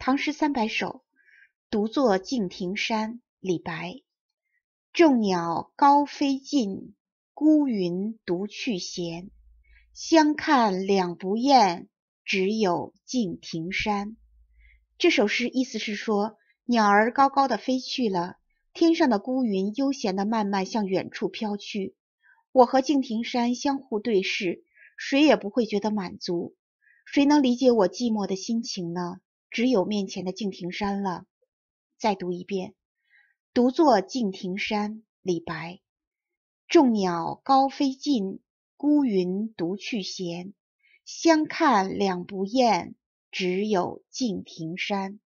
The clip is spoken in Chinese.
《唐诗三百首》独坐敬亭山，李白。众鸟高飞尽，孤云独去闲。相看两不厌，只有敬亭山。这首诗意思是说，鸟儿高高的飞去了，天上的孤云悠闲的慢慢向远处飘去。我和敬亭山相互对视，谁也不会觉得满足，谁能理解我寂寞的心情呢？只有面前的敬亭山了。再读一遍：独坐敬亭山，李白。众鸟高飞尽，孤云独去闲。相看两不厌，只有敬亭山。